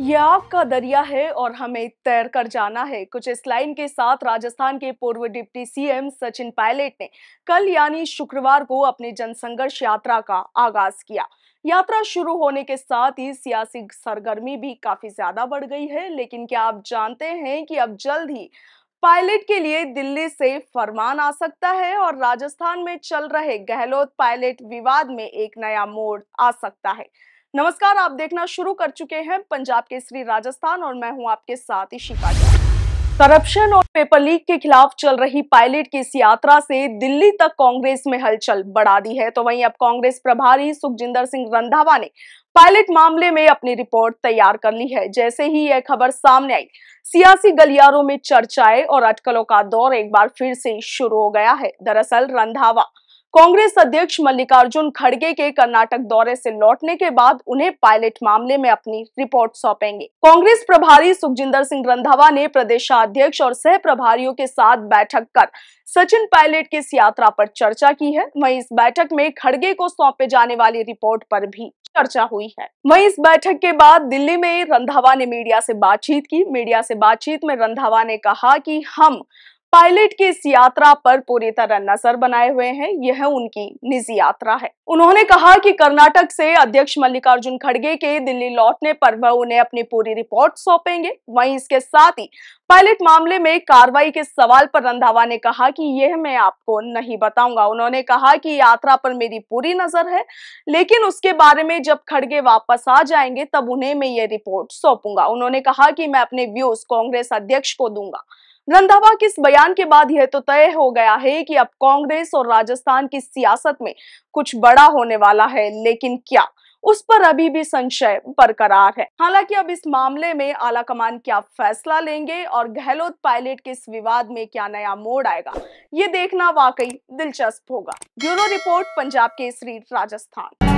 यह आपका दरिया है और हमें तैर कर जाना है कुछ इस लाइन के साथ राजस्थान के पूर्व डिप्टी सीएम सचिन पायलट ने कल यानी शुक्रवार को अपने जनसंघर्ष यात्रा का आगाज किया यात्रा शुरू होने के साथ ही सियासी सरगर्मी भी काफी ज्यादा बढ़ गई है लेकिन क्या आप जानते हैं कि अब जल्द ही पायलट के लिए दिल्ली से फरमान आ सकता है और राजस्थान में चल रहे गहलोत पायलट विवाद में एक नया मोड़ आ सकता है नमस्कार आप देखना शुरू कर चुके हैं पंजाब के श्री राजस्थान और मैं हूं आपके साथ इशिका करप्शन और पेपर लीक के खिलाफ चल रही पायलट की इस यात्रा से दिल्ली तक कांग्रेस में हलचल बढ़ा दी है तो वहीं अब कांग्रेस प्रभारी सुखजिंदर सिंह रंधावा ने पायलट मामले में अपनी रिपोर्ट तैयार कर ली है जैसे ही यह खबर सामने आई सियासी गलियारों में चर्चाएं और अटकलों का दौर एक बार फिर से शुरू हो गया है दरअसल रंधावा कांग्रेस अध्यक्ष मल्लिकार्जुन खड़गे के कर्नाटक दौरे से लौटने के बाद उन्हें पायलट मामले में अपनी रिपोर्ट सौंपेंगे कांग्रेस प्रभारी सुखजिंदर सिंह रंधावा ने प्रदेशाध्यक्ष और सह प्रभारियों के साथ बैठक कर सचिन पायलट की इस यात्रा पर चर्चा की है वहीं इस बैठक में खड़गे को सौंपे जाने वाली रिपोर्ट पर भी चर्चा हुई है वहीं इस बैठक के बाद दिल्ली में रंधावा ने मीडिया से बातचीत की मीडिया से बातचीत में रंधावा ने कहा कि हम पायलट की इस यात्रा पर पूरी तरह नजर बनाए हुए हैं यह उनकी निजी यात्रा है उन्होंने कहा कि कर्नाटक से अध्यक्ष मल्लिकार्जुन खड़गे के दिल्ली लौटने पर वह उन्हें अपनी पूरी रिपोर्ट सौंपेंगे वहीं इसके साथ ही पायलट मामले में कार्रवाई के सवाल पर रंधावा ने कहा कि यह मैं आपको नहीं बताऊंगा उन्होंने कहा कि यात्रा पर मेरी पूरी नजर है लेकिन उसके बारे में जब खड़गे वापस आ जाएंगे तब उन्हें मैं ये रिपोर्ट सौंपूंगा उन्होंने कहा कि मैं अपने व्यूज कांग्रेस अध्यक्ष को दूंगा रंधावा के इस बयान के बाद यह तो तय हो गया है कि अब कांग्रेस और राजस्थान की सियासत में कुछ बड़ा होने वाला है लेकिन क्या उस पर अभी भी संशय बरकरार है हालांकि अब इस मामले में आला कमान क्या फैसला लेंगे और गहलोत पायलट के इस विवाद में क्या नया मोड़ आएगा ये देखना वाकई दिलचस्प होगा ब्यूरो रिपोर्ट पंजाब केसरी राजस्थान